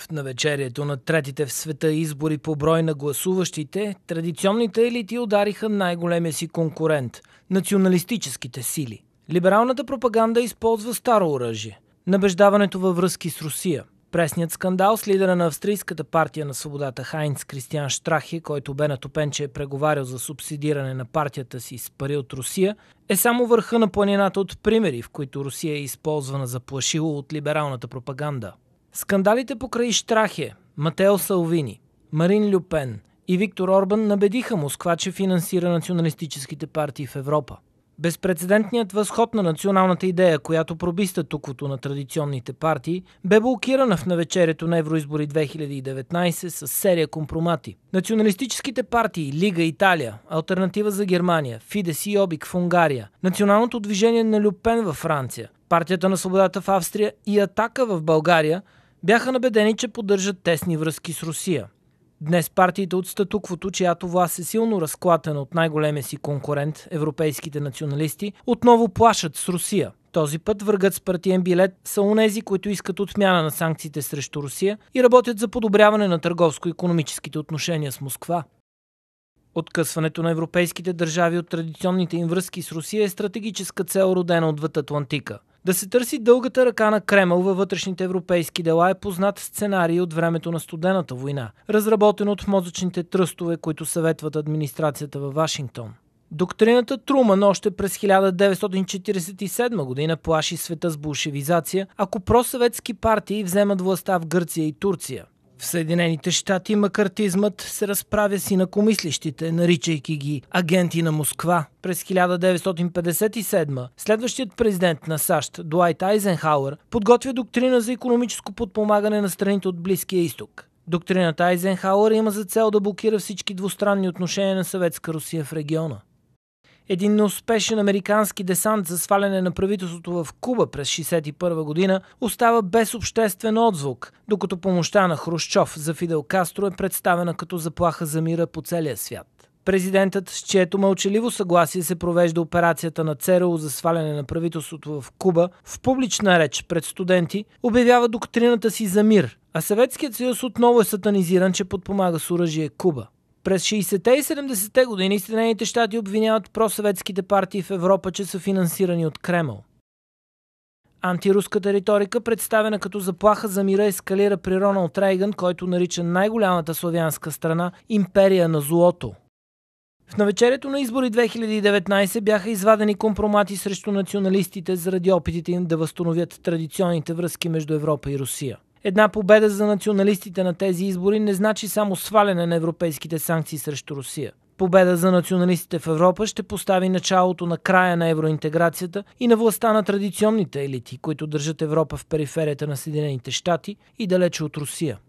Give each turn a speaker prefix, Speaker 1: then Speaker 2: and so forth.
Speaker 1: В навечерието на третите в света избори по брой на гласуващите, традиционните елити удариха най-големия си конкурент – националистическите сили. Либералната пропаганда използва старо оръжие – набеждаването във връзки с Русия. Пресният скандал с лидера на австрийската партия на свободата Хайнц Кристиан Штрахи, който бе натопен, че е преговарял за субсидиране на партията си с пари от Русия, е само върха на планината от примери, в които Русия е използвана за плашило от либералната пропаганда. Скандалите покрай Штрахе, Матео Салвини, Марин Люпен и Виктор Орбан набедиха Москва, че финансира националистическите партии в Европа. Безпредседентният възход на националната идея, която проби статуквото на традиционните партии, бе блокирана в навечерието на евроизбори 2019 с серия компромати. Националистическите партии Лига Италия, Альтернатива за Германия, Фидес и Обик в Унгария, Националното движение на Люпен във Франция, Партията на свободата в Австрия и Атака в България – бяха набедени, че поддържат тесни връзки с Русия. Днес партиите от статуквото, чиято власт е силно разклатена от най-големия си конкурент, европейските националисти, отново плашат с Русия. Този път въргат с партиен билет са унези, които искат отмяна на санкциите срещу Русия и работят за подобряване на търговско-економическите отношения с Москва. Откъсването на европейските държави от традиционните им връзки с Русия е стратегическа цел родена отвъд Атлантика – да се търси дългата ръка на Кремъл във вътрешните европейски дела е познат сценарий от времето на студената война, разработен от мозъчните тръстове, които съветват администрацията във Вашингтон. Доктрината Труман още през 1947 година плаши света с булшевизация, ако просъветски партии вземат властта в Гърция и Турция. В Съединените щати макартизмът се разправя си на комислищите, наричайки ги агенти на Москва. През 1957 следващият президент на САЩ, Дуайт Айзенхауър, подготвя доктрина за економическо подпомагане на страните от Близкия изток. Доктрината Айзенхауър има за цел да блокира всички двустранни отношения на Съветска Русия в региона един неуспешен американски десант за сваляне на правителството в Куба през 1961 година остава без обществен отзвук, докато помощта на Хрущов за Фидел Кастро е представена като заплаха за мира по целия свят. Президентът, с чието мълчаливо съгласие се провежда операцията на ЦРУ за сваляне на правителството в Куба, в публична реч пред студенти обявява доктрината си за мир, а Съветският съюз отново е сатанизиран, че подпомага с оръжие Куба. През 60-те и 70-те години Съединените щати обвиняват просъветските партии в Европа, че са финансирани от Кремъл. Антируската риторика, представена като заплаха за мира, ескалира при Роналд Рейган, който нарича най-голямата славянска страна империя на злото. В навечерието на избори 2019 бяха извадени компромати срещу националистите заради опитите им да възстановят традиционните връзки между Европа и Русия. Една победа за националистите на тези избори не значи само сваляне на европейските санкции срещу Русия. Победа за националистите в Европа ще постави началото на края на евроинтеграцията и на властта на традиционните елити, които държат Европа в периферията на Съединените щати и далече от Русия.